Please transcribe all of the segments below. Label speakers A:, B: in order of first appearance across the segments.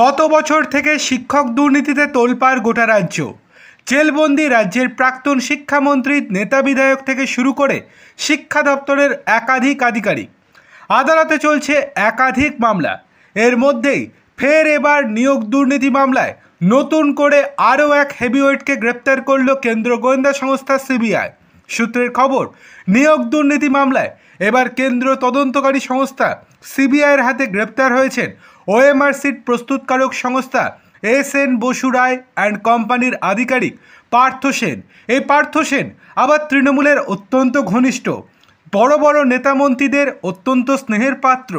A: গত বছর থেকে শিক্ষক দুর্নীতিতে তোলপাড় গোটা রাজ্য জেলবন্দি রাজ্যের প্রাক্তন শিক্ষামন্ত্রী নেতা বিধায়ক থেকে শুরু করে শিক্ষা দপ্তরের একাধিক আধিকারিক আদালতে চলছে একাধিক মামলা এর মধ্যেই ফের এবার নিয়োগ দুর্নীতি মামলায় নতুন করে আরও এক হেভিওয়েটকে গ্রেপ্তার করল কেন্দ্র গোয়েন্দা সংস্থা সিবিআই সূত্রের খবর নিয়োগ দুর্নীতি মামলায় এবার কেন্দ্র তদন্তকারী সংস্থা সিবিআইয়ের হাতে গ্রেপ্তার হয়েছেন ওএমআর সিট প্রস্তুতকারক সংস্থা S N Basu Roy and কোম্পানির আধিকারিক পার্থ সেন এই পার্থ সেন আবার তৃণমূলের অত্যন্ত ঘনিষ্ঠ বড় বড় নেতামন্ত্রীদের অত্যন্ত স্নেহের পাত্র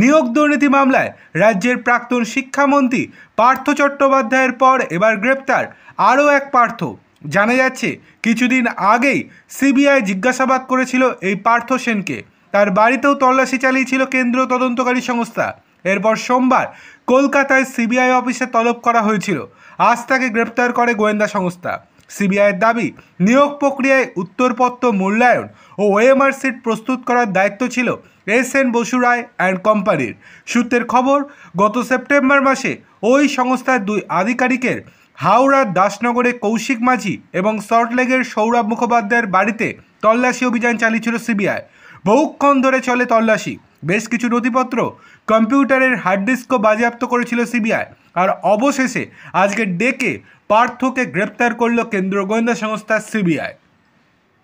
A: নিয়োগ দুর্নীতি মামলায় রাজ্যের প্রাক্তন শিক্ষামন্ত্রী পার্থ চট্টোপাধ্যায়ের পর এবার গ্রেপ্তার আরও এক পার্থ জানা যাচ্ছে কিছুদিন আগেই সিবিআই জিজ্ঞাসাবাদ করেছিল এই পার্থ সেনকে তার বাড়িতেও তল্লাশি চালিয়েছিল কেন্দ্রীয় তদন্তকারী সংস্থা এরপর সোমবার কলকাতায় সিবিআই অফিসে তলব করা হয়েছিল আজ তাকে গ্রেপ্তার করে গোয়েন্দা সংস্থা সিবিআইয়ের দাবি নিয়োগ প্রক্রিয়ায় উত্তরপত্র মূল্যায়ন ও ওএমআর সিট প্রস্তুত করার দায়িত্ব ছিল S N Basu Roy and কোম্পানির সূত্রের খবর গত সেপ্টেম্বর মাসে ওই সংস্থার দুই আধিকারিকের হাওড়ার দাসনগরে কৌশিক মাঝি এবং সল্টলেগের সৌরভ মুখোপাধ্যায়ের বাড়িতে তল্লাশি অভিযান চালিয়েছিল সিবিআই বহুক্ষণ ধরে চলে তল্লাশি বেশ কিছু নথিপত্র কম্পিউটারের হার্ড ডিস্কও বাজেয়াপ্ত করেছিল সিবিআই আর অবশেষে আজকে ডেকে পার্থকে গ্রেপ্তার করল কেন্দ্রীয় গোয়েন্দা সংস্থা সিবিআই